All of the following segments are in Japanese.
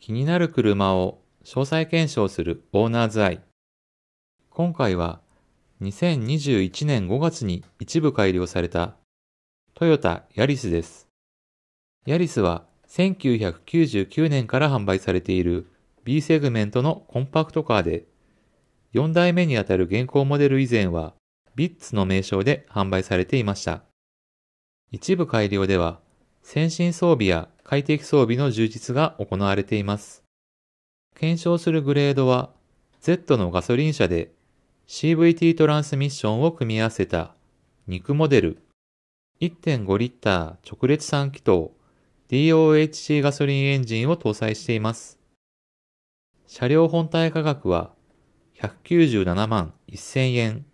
気になる車を詳細検証するオーナーズアイ。今回は2021年5月に一部改良されたトヨタヤリスです。ヤリスは1999年から販売されている B セグメントのコンパクトカーで、4代目にあたる現行モデル以前はビッツの名称で販売されていました。一部改良では先進装備や快適装備の充実が行われています。検証するグレードは、Z のガソリン車で CVT トランスミッションを組み合わせた肉モデル、1.5リッター直列3気筒 DOHC ガソリンエンジンを搭載しています。車両本体価格は197万1000円。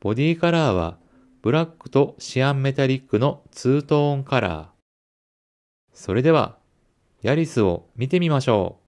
ボディカラーはブラックとシアンメタリックのツートーンカラー。それでは、ヤリスを見てみましょう。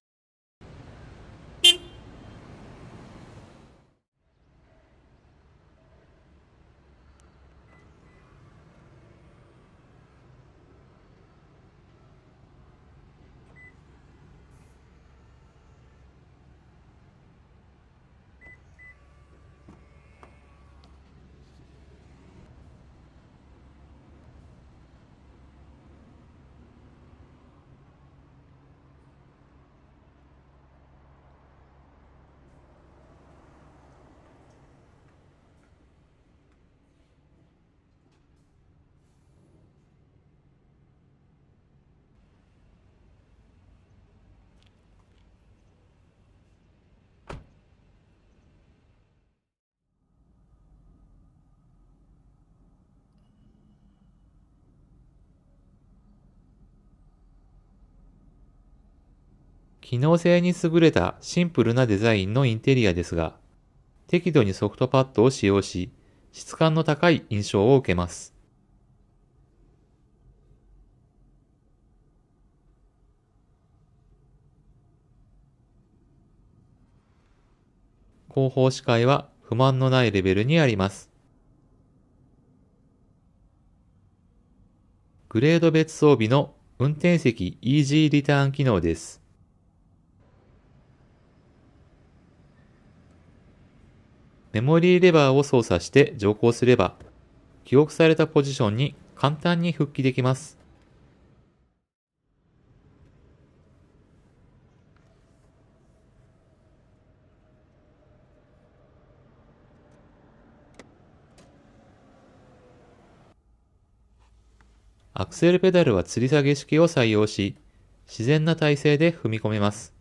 機能性に優れたシンプルなデザインのインテリアですが、適度にソフトパッドを使用し、質感の高い印象を受けます。広報視界は不満のないレベルにあります。グレード別装備の運転席 EG リターン機能です。メモリーレバーを操作して乗降すれば、記憶されたポジションに簡単に復帰できます。アクセルペダルは吊り下げ式を採用し、自然な体勢で踏み込めます。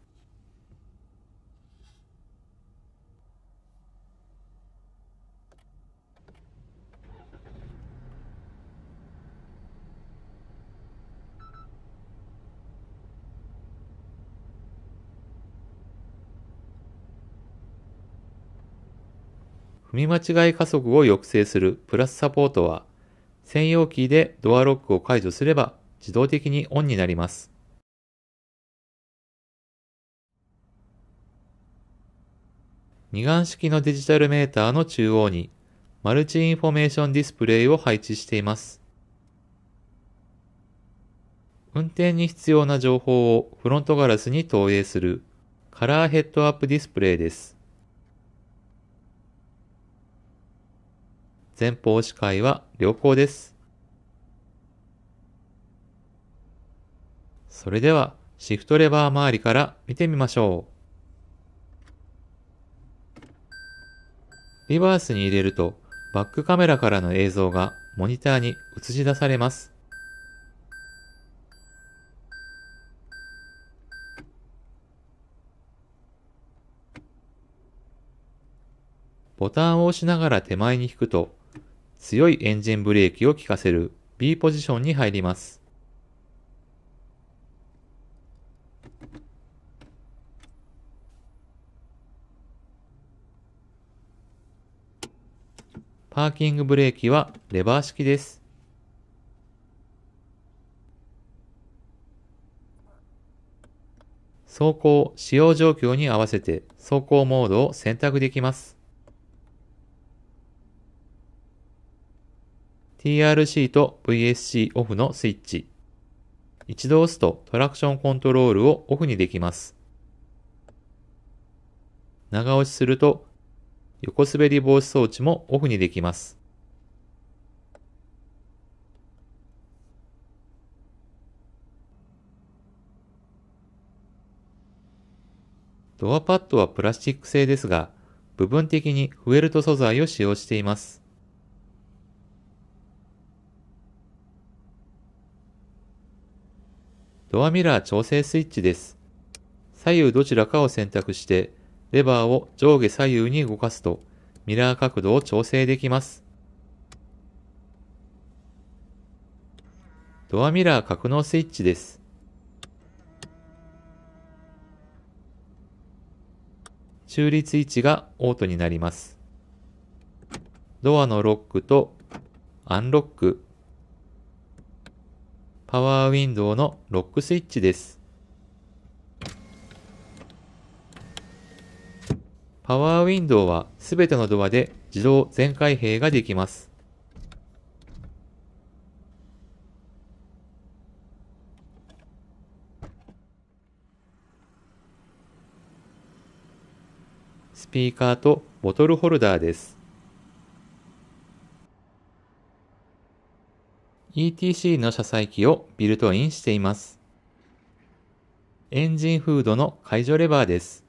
踏み間違い加速を抑制するプラスサポートは、専用キーでドアロックを解除すれば自動的にオンになります。二眼式のデジタルメーターの中央にマルチインフォメーションディスプレイを配置しています。運転に必要な情報をフロントガラスに投影するカラーヘッドアップディスプレイです。前方視界は良好です。それではシフトレバー周りから見てみましょう。リバースに入れるとバックカメラからの映像がモニターに映し出されます。ボタンを押しながら手前に引くと強いエンジンブレーキを効かせる B ポジションに入ります。パーキングブレーキはレバー式です。走行、使用状況に合わせて走行モードを選択できます。TRC と VSC オフのスイッチ。一度押すとトラクションコントロールをオフにできます。長押しすると横滑り防止装置もオフにできます。ドアパッドはプラスチック製ですが、部分的にフェルト素材を使用しています。ドアミラー調整スイッチです。左右どちらかを選択して、レバーを上下左右に動かすと、ミラー角度を調整できます。ドアミラー格納スイッチです。中立位置がオートになります。ドアのロックとアンロック、パワーウィンドウのロックスイッチです。パワーウィンドウはすべてのドアで自動全開閉ができます。スピーカーとボトルホルダーです。ETC の車載機をビルトインしています。エンジンフードの解除レバーです。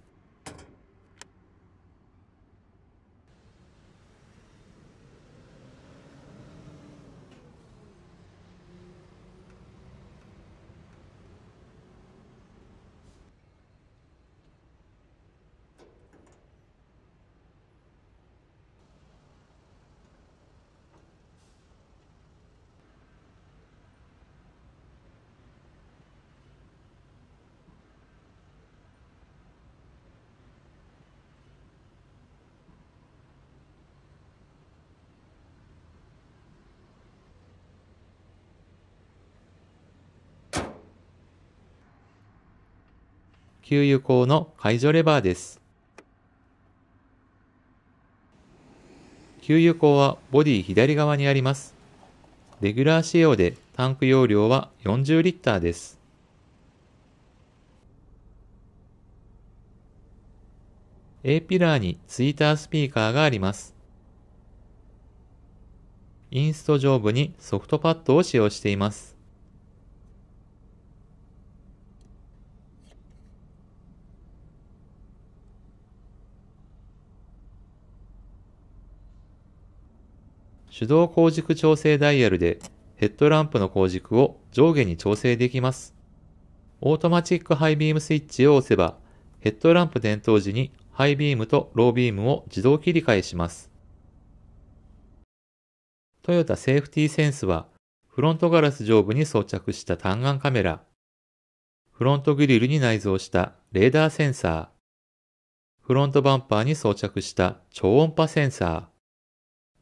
給油口の解除レバーです。給油口はボディ左側にあります。レギュラー仕様でタンク容量は40リッターです。A ピラーにツイータースピーカーがあります。インスト上部にソフトパッドを使用しています。手動光軸調整ダイヤルでヘッドランプの光軸を上下に調整できます。オートマチックハイビームスイッチを押せば、ヘッドランプ点灯時にハイビームとロービームを自動切り替えします。トヨタセーフティセンスは、フロントガラス上部に装着した単眼カメラ、フロントグリルに内蔵したレーダーセンサー、フロントバンパーに装着した超音波センサー、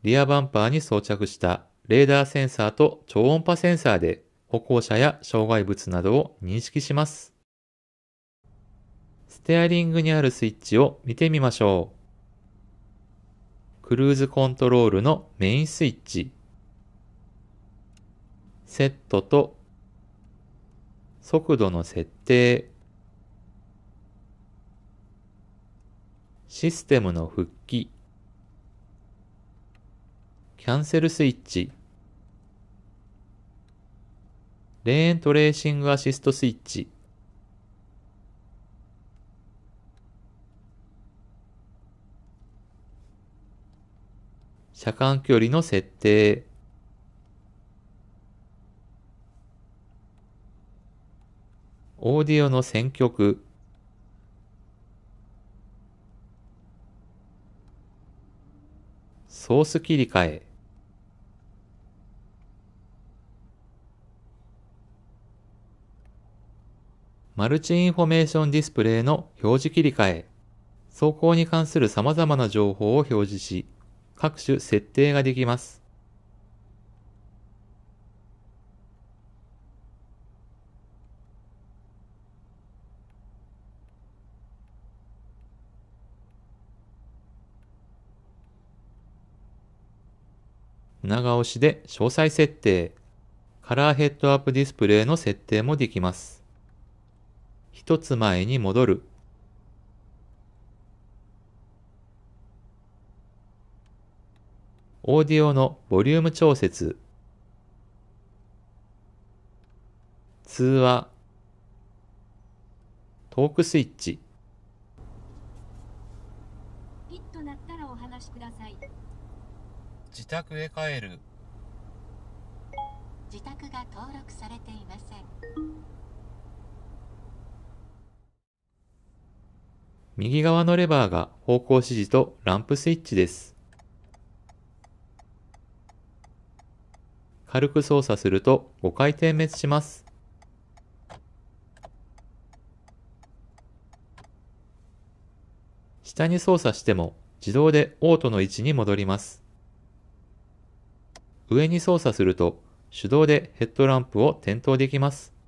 リアバンパーに装着したレーダーセンサーと超音波センサーで歩行者や障害物などを認識します。ステアリングにあるスイッチを見てみましょう。クルーズコントロールのメインスイッチ。セットと速度の設定。システムの復キャンセルスイッチ。レーントレーシングアシストスイッチ。車間距離の設定。オーディオの選曲。ソース切り替え。マルチインフォメーションディスプレイの表示切り替え、走行に関する様々な情報を表示し、各種設定ができます。長押しで詳細設定、カラーヘッドアップディスプレイの設定もできます。一つ前に戻る。オーディオのボリューム調節。通話。トークスイッチ。ピッとなったらお話しください。自宅へ帰る。自宅が登録されていません。右側のレバーが方向指示とランプスイッチです。軽く操作すると5回点滅します。下に操作しても自動でオートの位置に戻ります。上に操作すると手動でヘッドランプを点灯できます。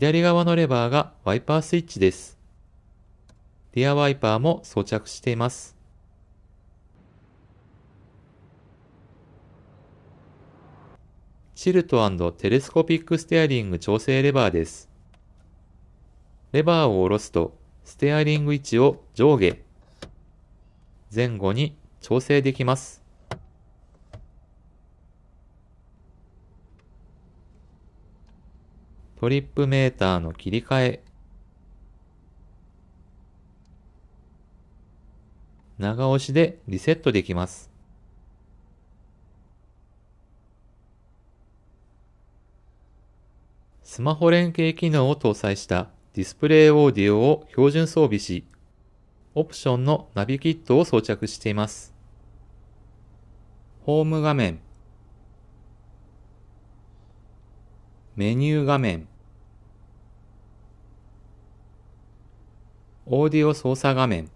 左側のレバーがワイパースイッチです。リアワイパーも装着しています。チルトテレスコピックステアリング調整レバーです。レバーを下ろすと、ステアリング位置を上下、前後に調整できます。トリップメーターの切り替え。長押しでリセットできます。スマホ連携機能を搭載したディスプレイオーディオを標準装備し、オプションのナビキットを装着しています。ホーム画面、メニュー画面、オーディオ操作画面、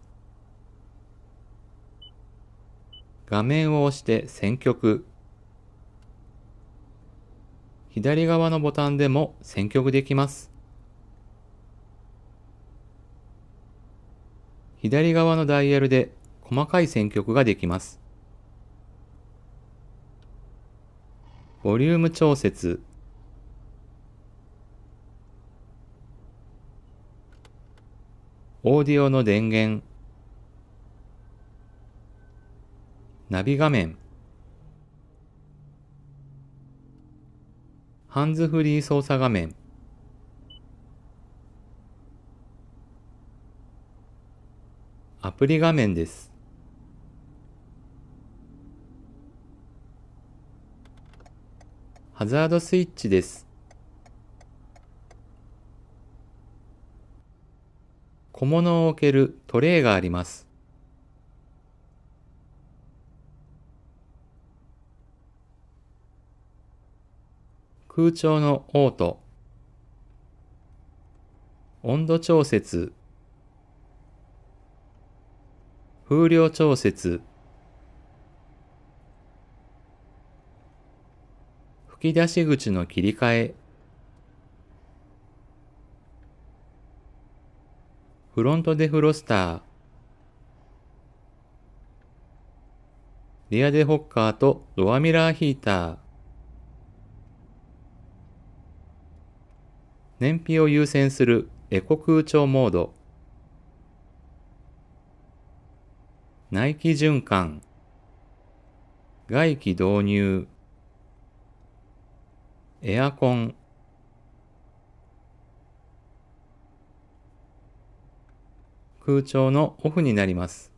画面を押して選曲、左側のボタンでも選曲できます。左側のダイヤルで細かい選曲ができます。ボリューム調節、オーディオの電源、ナビ画面、ハンズフリー操作画面、アプリ画面です。ハザードスイッチです。小物を置けるトレイがあります。空調のオート、温度調節、風量調節、吹き出し口の切り替えフロントデフロスター、リアデホッカーとドアミラーヒーター、燃費を優先するエコ空調モード、内気循環、外気導入、エアコン、空調のオフになります。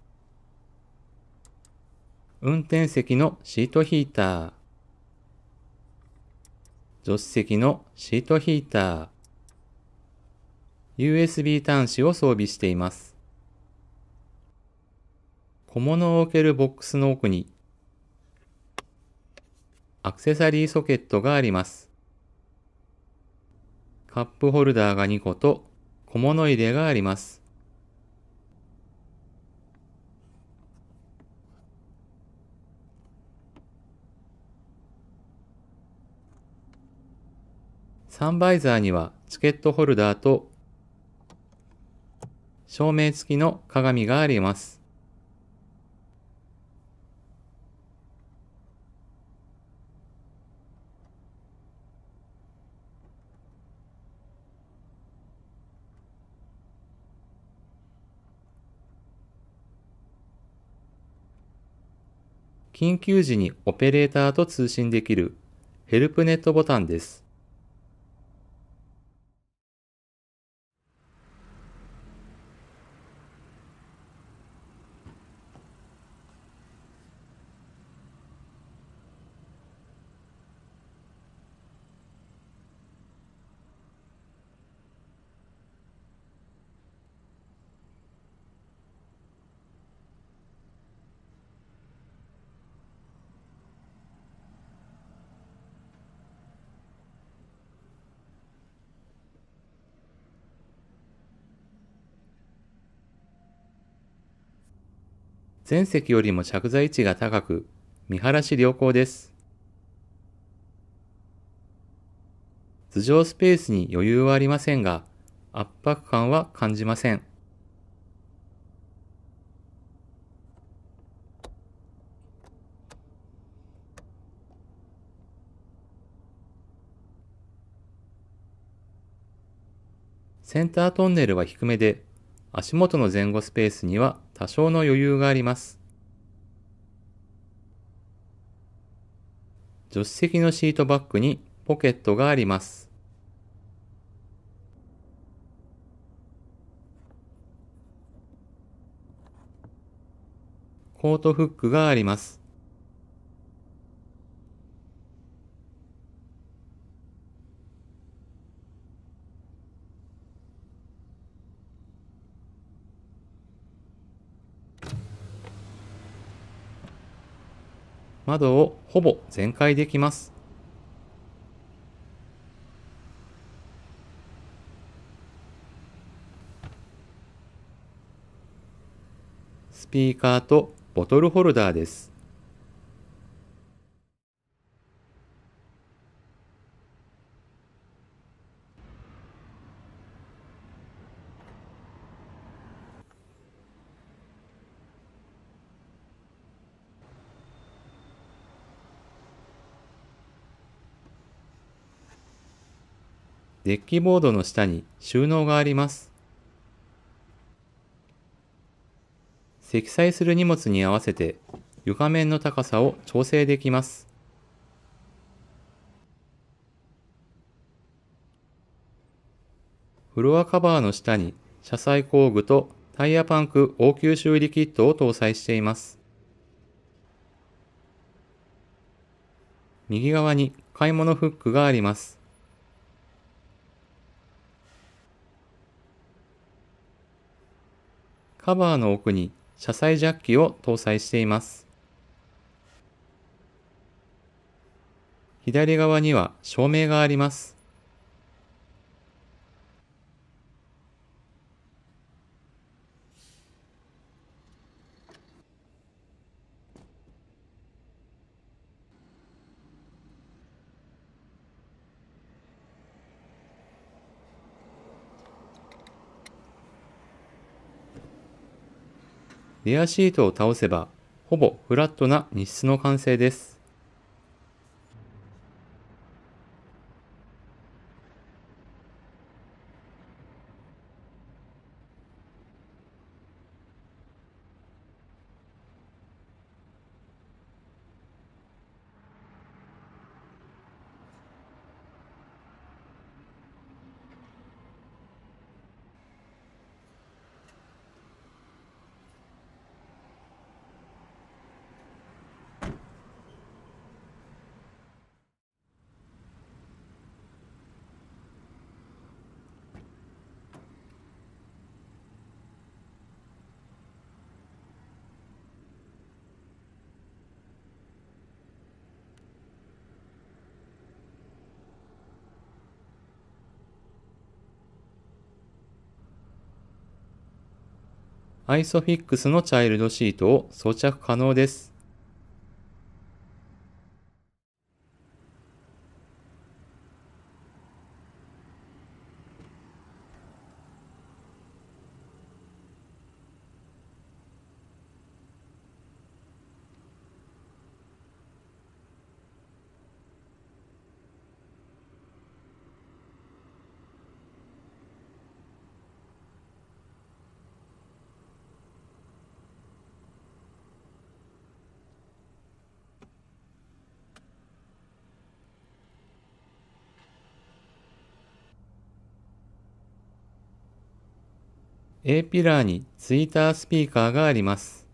運転席のシートヒーター。助手席のシートヒーター。USB 端子を装備しています。小物を置けるボックスの奥にアクセサリーソケットがあります。カップホルダーが2個と小物入れがあります。サンバイザーにはチケットホルダーと照明付きの鏡があります。緊急時にオペレーターと通信できるヘルプネットボタンです。前席よりも着座位置が高く、見晴らし良好です。頭上スペースに余裕はありませんが、圧迫感は感じません。センタートンネルは低めで足元の前後スペースには多少の余裕があります。助手席のシートバッグにポケットがあります。コートフックがあります。窓をほぼ全開できます。スピーカーとボトルホルダーです。デッキボードの下に収納があります。積載する荷物に合わせて床面の高さを調整できます。フロアカバーの下に車載工具とタイヤパンク応急修理キットを搭載しています。右側に買い物フックがあります。カバーの奥に車載ジャッキを搭載しています。左側には照明があります。アシートを倒せば、ほぼフラットな荷室の完成です。ISOFIX のチャイルドシートを装着可能です。A ピラーにツイータースピーカーがあります。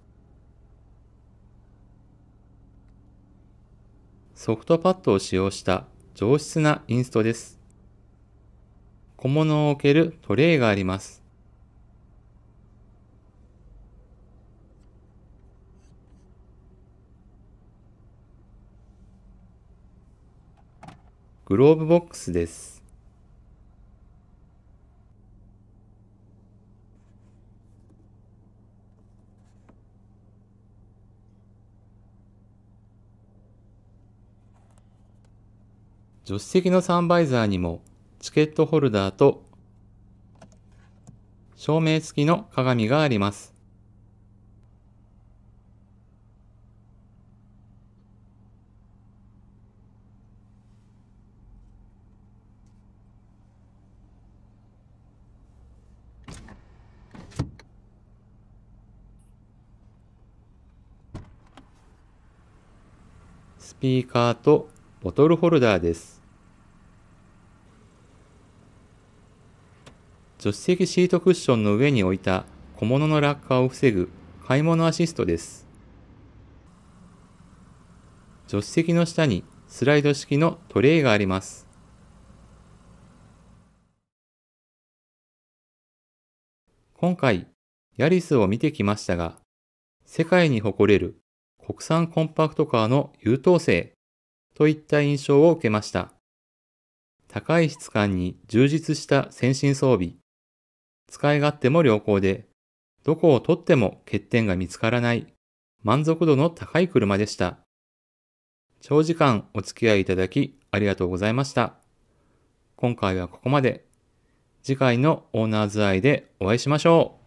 ソフトパッドを使用した上質なインストです。小物を置けるトレイがあります。グローブボックスです。助手席のサンバイザーにもチケットホルダーと照明付きの鏡があります。スピーカーとボトルホルダーです。助手席シートクッションの上に置いた小物の落下を防ぐ買い物アシストです。助手席の下にスライド式のトレイがあります。今回、ヤリスを見てきましたが、世界に誇れる国産コンパクトカーの優等生といった印象を受けました。高い質感に充実した先進装備、使い勝手も良好で、どこをとっても欠点が見つからない、満足度の高い車でした。長時間お付き合いいただきありがとうございました。今回はここまで。次回のオーナーズ愛でお会いしましょう。